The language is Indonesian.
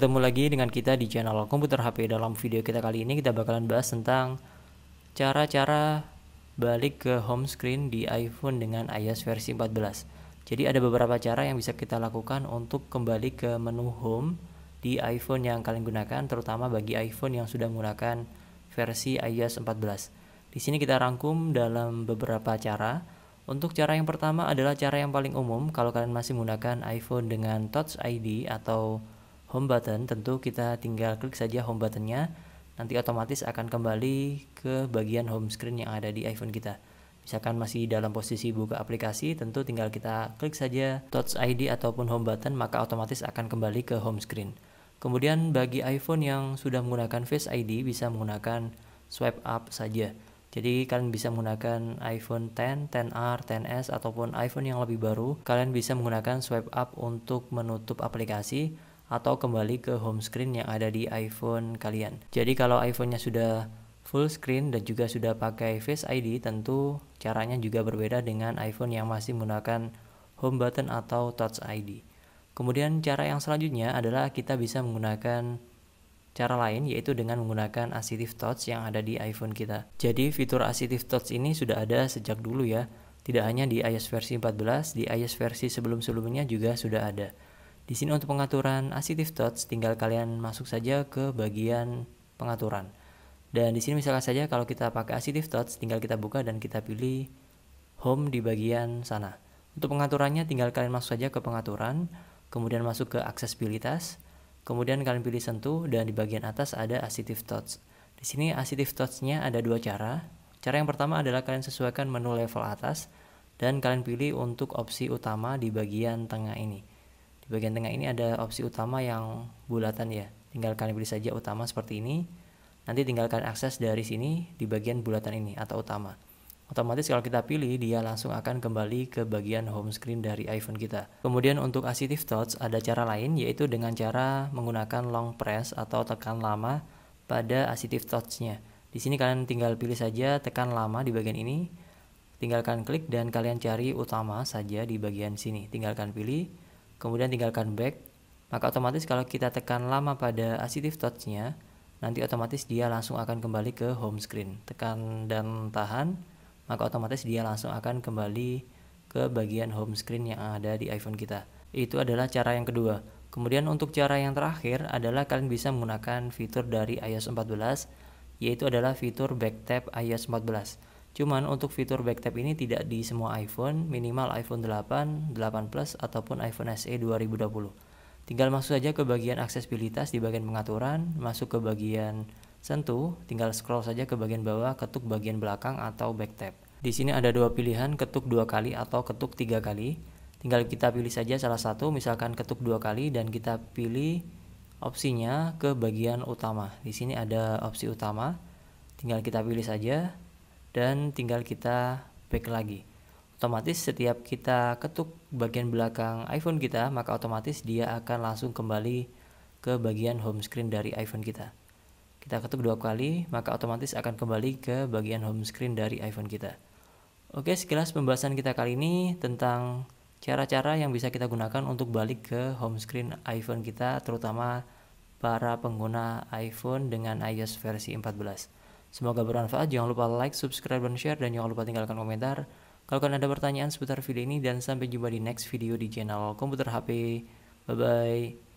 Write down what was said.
Ketemu lagi dengan kita di channel Komputer HP. Dalam video kita kali ini kita bakalan bahas tentang cara-cara balik ke home screen di iPhone dengan iOS versi 14. Jadi ada beberapa cara yang bisa kita lakukan untuk kembali ke menu home di iPhone yang kalian gunakan, terutama bagi iPhone yang sudah menggunakan versi iOS 14. Di sini kita rangkum dalam beberapa cara. Untuk cara yang pertama adalah cara yang paling umum kalau kalian masih menggunakan iPhone dengan Touch ID atau home button tentu kita tinggal klik saja home buttonnya nanti otomatis akan kembali ke bagian home screen yang ada di iPhone kita misalkan masih dalam posisi buka aplikasi tentu tinggal kita klik saja touch ID ataupun home button maka otomatis akan kembali ke home screen kemudian bagi iPhone yang sudah menggunakan Face ID bisa menggunakan swipe up saja jadi kalian bisa menggunakan iPhone 10, Xr, XS ataupun iPhone yang lebih baru. Kalian bisa menggunakan swipe up untuk menutup aplikasi atau kembali ke home screen yang ada di iPhone kalian. Jadi kalau iPhone-nya sudah full screen dan juga sudah pakai Face ID, tentu caranya juga berbeda dengan iPhone yang masih menggunakan home button atau touch ID. Kemudian cara yang selanjutnya adalah kita bisa menggunakan cara lain yaitu dengan menggunakan assistive touch yang ada di iPhone kita. Jadi fitur assistive touch ini sudah ada sejak dulu ya. Tidak hanya di iOS versi 14, di iOS versi sebelum-sebelumnya juga sudah ada. Di sini untuk pengaturan assistive Touch, tinggal kalian masuk saja ke bagian pengaturan. Dan di sini misalnya saja kalau kita pakai assistive Touch, tinggal kita buka dan kita pilih home di bagian sana. Untuk pengaturannya tinggal kalian masuk saja ke pengaturan, kemudian masuk ke aksesibilitas, kemudian kalian pilih sentuh dan di bagian atas ada assistive Touch. Di sini assistive touch nya ada dua cara. Cara yang pertama adalah kalian sesuaikan menu level atas dan kalian pilih untuk opsi utama di bagian tengah ini bagian tengah ini ada opsi utama yang bulatan ya tinggal kalian pilih saja utama seperti ini nanti tinggalkan akses dari sini di bagian bulatan ini atau utama otomatis kalau kita pilih dia langsung akan kembali ke bagian home screen dari iPhone kita kemudian untuk assistive touch ada cara lain yaitu dengan cara menggunakan long press atau tekan lama pada assistive touchnya di sini kalian tinggal pilih saja tekan lama di bagian ini tinggalkan klik dan kalian cari utama saja di bagian sini tinggalkan pilih kemudian tinggalkan back, maka otomatis kalau kita tekan lama pada active touch-nya, nanti otomatis dia langsung akan kembali ke home screen. Tekan dan tahan, maka otomatis dia langsung akan kembali ke bagian home screen yang ada di iPhone kita. Itu adalah cara yang kedua. Kemudian untuk cara yang terakhir adalah kalian bisa menggunakan fitur dari iOS 14, yaitu adalah fitur back tap iOS 14. Cuman untuk fitur back backtap ini tidak di semua iPhone, minimal iPhone 8, 8 Plus, ataupun iPhone SE 2020. Tinggal masuk saja ke bagian aksesibilitas di bagian pengaturan, masuk ke bagian sentuh, tinggal scroll saja ke bagian bawah, ketuk bagian belakang atau back backtap. Di sini ada dua pilihan, ketuk dua kali atau ketuk tiga kali. Tinggal kita pilih saja salah satu, misalkan ketuk dua kali dan kita pilih opsinya ke bagian utama. Di sini ada opsi utama, tinggal kita pilih saja dan tinggal kita back lagi otomatis setiap kita ketuk bagian belakang iPhone kita maka otomatis dia akan langsung kembali ke bagian home screen dari iPhone kita kita ketuk dua kali maka otomatis akan kembali ke bagian home screen dari iPhone kita Oke sekilas pembahasan kita kali ini tentang cara-cara yang bisa kita gunakan untuk balik ke home screen iPhone kita terutama para pengguna iPhone dengan iOS versi 14 Semoga bermanfaat. Jangan lupa like, subscribe, dan share. Dan jangan lupa tinggalkan komentar. Kalau kalian ada pertanyaan seputar video ini dan sampai jumpa di next video di channel Komputer HP. Bye-bye.